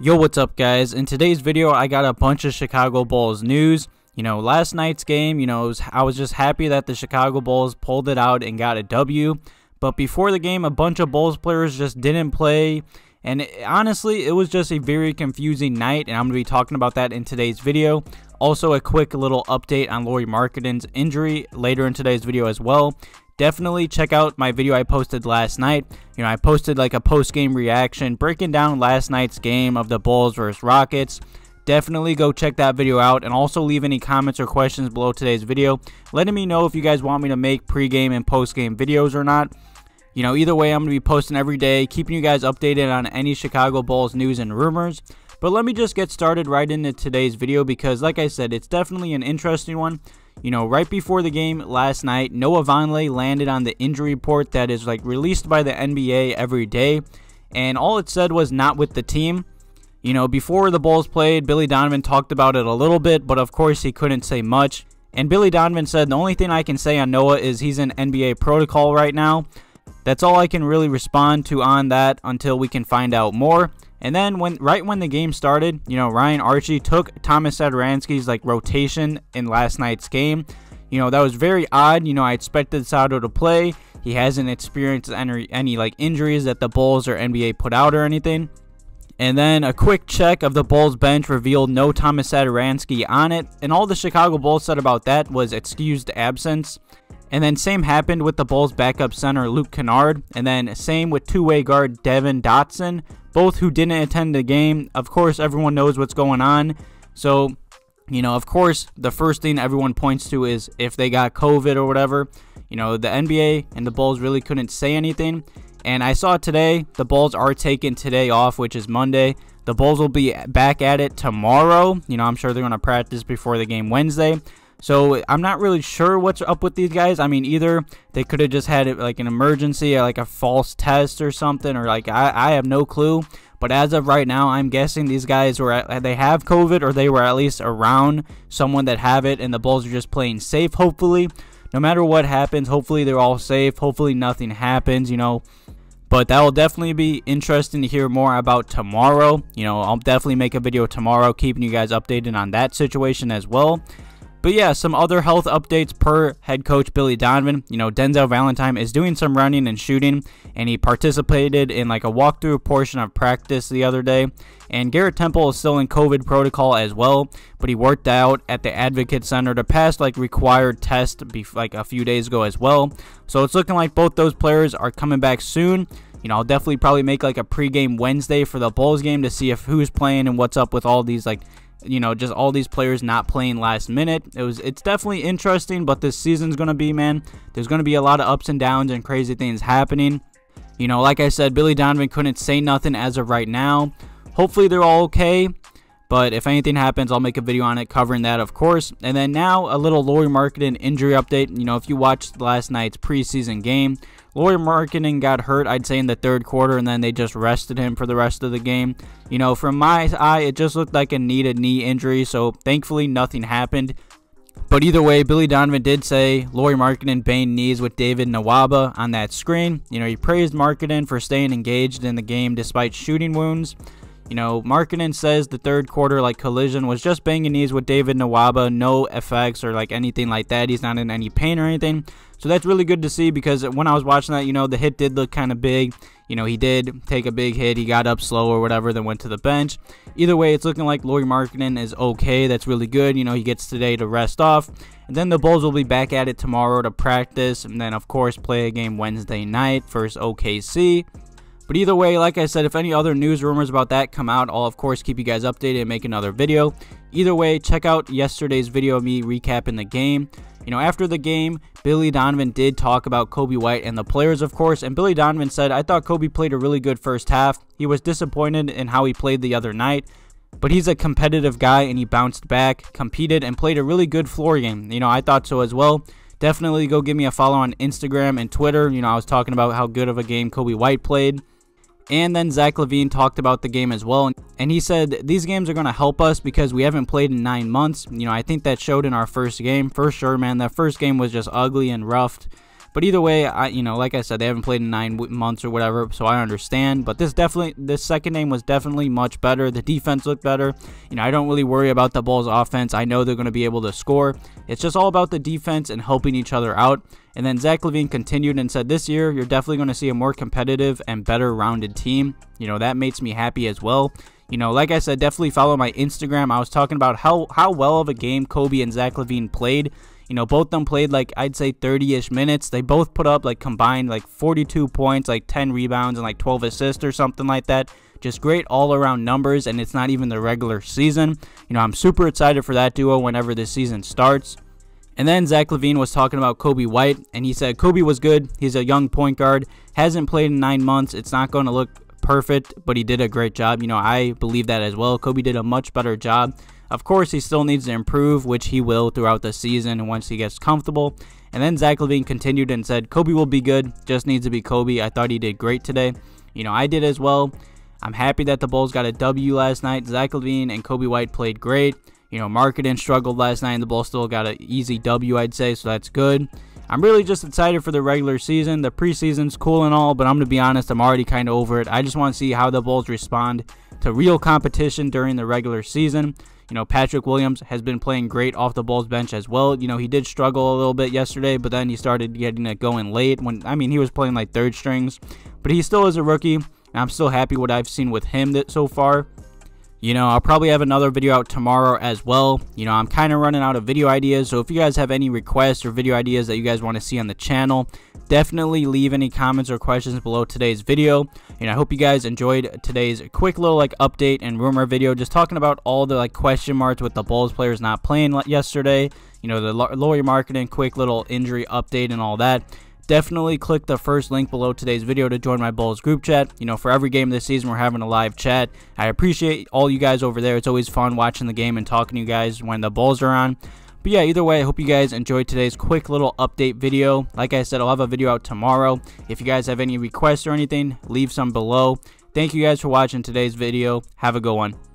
Yo, what's up guys? In today's video, I got a bunch of Chicago Bulls news. You know, last night's game, you know, was, I was just happy that the Chicago Bulls pulled it out and got a W. But before the game, a bunch of Bulls players just didn't play. And it, honestly, it was just a very confusing night, and I'm going to be talking about that in today's video. Also, a quick little update on Lori Marketin's injury later in today's video as well. Definitely check out my video I posted last night. You know, I posted like a post game reaction breaking down last night's game of the Bulls versus Rockets. Definitely go check that video out and also leave any comments or questions below today's video, letting me know if you guys want me to make pregame and postgame videos or not. You know, either way, I'm going to be posting every day, keeping you guys updated on any Chicago Bulls news and rumors. But let me just get started right into today's video because, like I said, it's definitely an interesting one. You know, right before the game last night, Noah Vonleh landed on the injury report that is like released by the NBA every day. And all it said was not with the team. You know, before the Bulls played, Billy Donovan talked about it a little bit, but of course he couldn't say much. And Billy Donovan said, The only thing I can say on Noah is he's in NBA protocol right now. That's all I can really respond to on that until we can find out more. And then when right when the game started, you know, Ryan Archie took Thomas Sadaransky's like rotation in last night's game. You know, that was very odd. You know, I expected Sado to play. He hasn't experienced any, any like injuries that the Bulls or NBA put out or anything. And then a quick check of the Bulls bench revealed no Thomas Sadaransky on it. And all the Chicago Bulls said about that was excused absence. And then same happened with the Bulls backup center Luke Kennard. And then same with two-way guard Devin Dotson, both who didn't attend the game. Of course, everyone knows what's going on. So, you know, of course, the first thing everyone points to is if they got COVID or whatever. You know, the NBA and the Bulls really couldn't say anything. And I saw today the Bulls are taking today off, which is Monday. The Bulls will be back at it tomorrow. You know, I'm sure they're going to practice before the game Wednesday. So I'm not really sure what's up with these guys. I mean, either they could have just had it like an emergency, like a false test or something, or like I, I have no clue. But as of right now, I'm guessing these guys were at, they have COVID or they were at least around someone that have it, and the Bulls are just playing safe. Hopefully, no matter what happens, hopefully they're all safe. Hopefully nothing happens. You know, but that will definitely be interesting to hear more about tomorrow. You know, I'll definitely make a video tomorrow keeping you guys updated on that situation as well. But yeah, some other health updates per head coach Billy Donovan. You know, Denzel Valentine is doing some running and shooting, and he participated in like a walkthrough portion of practice the other day. And Garrett Temple is still in COVID protocol as well, but he worked out at the Advocate Center to pass like required test like a few days ago as well. So it's looking like both those players are coming back soon you know, I'll definitely probably make like a pregame Wednesday for the Bulls game to see if who's playing and what's up with all these like you know, just all these players not playing last minute. It was it's definitely interesting, but this season's gonna be, man, there's gonna be a lot of ups and downs and crazy things happening. You know, like I said, Billy Donovan couldn't say nothing as of right now. Hopefully they're all okay. But if anything happens, I'll make a video on it covering that, of course. And then now, a little Lori Marketing injury update. You know, if you watched last night's preseason game, Laurie Markkinen got hurt, I'd say, in the third quarter, and then they just rested him for the rest of the game. You know, from my eye, it just looked like a knee to knee injury, so thankfully nothing happened. But either way, Billy Donovan did say Laurie Markkinen banged knees with David Nawaba on that screen. You know, he praised Markkinen for staying engaged in the game despite shooting wounds. You know, Markkinen says the third quarter like collision was just banging knees with David Nawaba, no effects or like anything like that. He's not in any pain or anything. So that's really good to see because when I was watching that, you know, the hit did look kind of big. You know, he did take a big hit. He got up slow or whatever, then went to the bench. Either way, it's looking like Lori Markkinen is okay. That's really good. You know, he gets today to rest off. And then the Bulls will be back at it tomorrow to practice. And then, of course, play a game Wednesday night versus OKC. But either way, like I said, if any other news rumors about that come out, I'll of course keep you guys updated and make another video. Either way, check out yesterday's video of me recapping the game. You know, after the game, Billy Donovan did talk about Kobe White and the players, of course, and Billy Donovan said, I thought Kobe played a really good first half. He was disappointed in how he played the other night, but he's a competitive guy and he bounced back, competed, and played a really good floor game. You know, I thought so as well. Definitely go give me a follow on Instagram and Twitter. You know, I was talking about how good of a game Kobe White played. And then Zach Levine talked about the game as well. And he said, These games are going to help us because we haven't played in nine months. You know, I think that showed in our first game for sure, man. That first game was just ugly and roughed. But either way, I you know, like I said, they haven't played in nine months or whatever, so I understand. But this definitely, this second game was definitely much better. The defense looked better. You know, I don't really worry about the Bulls' offense. I know they're going to be able to score. It's just all about the defense and helping each other out. And then Zach Levine continued and said, This year, you're definitely going to see a more competitive and better rounded team. You know, that makes me happy as well. You know, like I said, definitely follow my Instagram. I was talking about how, how well of a game Kobe and Zach Levine played. You know, both them played like I'd say 30-ish minutes. They both put up like combined like 42 points, like 10 rebounds and like 12 assists or something like that. Just great all-around numbers and it's not even the regular season. You know, I'm super excited for that duo whenever this season starts. And then Zach Levine was talking about Kobe White, and he said Kobe was good. He's a young point guard, hasn't played in nine months. It's not going to look perfect, but he did a great job. You know, I believe that as well. Kobe did a much better job. Of course, he still needs to improve, which he will throughout the season once he gets comfortable. And then Zach Levine continued and said, Kobe will be good, just needs to be Kobe. I thought he did great today. You know, I did as well. I'm happy that the Bulls got a W last night. Zach Levine and Kobe White played great. You know, Marketing struggled last night, and the Bulls still got an easy W, I'd say, so that's good. I'm really just excited for the regular season. The preseason's cool and all, but I'm going to be honest, I'm already kind of over it. I just want to see how the Bulls respond to real competition during the regular season. You know, Patrick Williams has been playing great off the Bulls bench as well. You know, he did struggle a little bit yesterday, but then he started getting it going late when I mean, he was playing like third strings, but he still is a rookie, and I'm still happy what I've seen with him that so far. You know, I'll probably have another video out tomorrow as well. You know, I'm kind of running out of video ideas, so if you guys have any requests or video ideas that you guys want to see on the channel, definitely leave any comments or questions below today's video. And I hope you guys enjoyed today's quick little like update and rumor video, just talking about all the like question marks with the Bulls players not playing yesterday, you know, the lawyer marketing, quick little injury update and all that definitely click the first link below today's video to join my Bulls group chat. You know, for every game this season, we're having a live chat. I appreciate all you guys over there. It's always fun watching the game and talking to you guys when the Bulls are on. But yeah, either way, I hope you guys enjoyed today's quick little update video. Like I said, I'll have a video out tomorrow. If you guys have any requests or anything, leave some below. Thank you guys for watching today's video. Have a good one.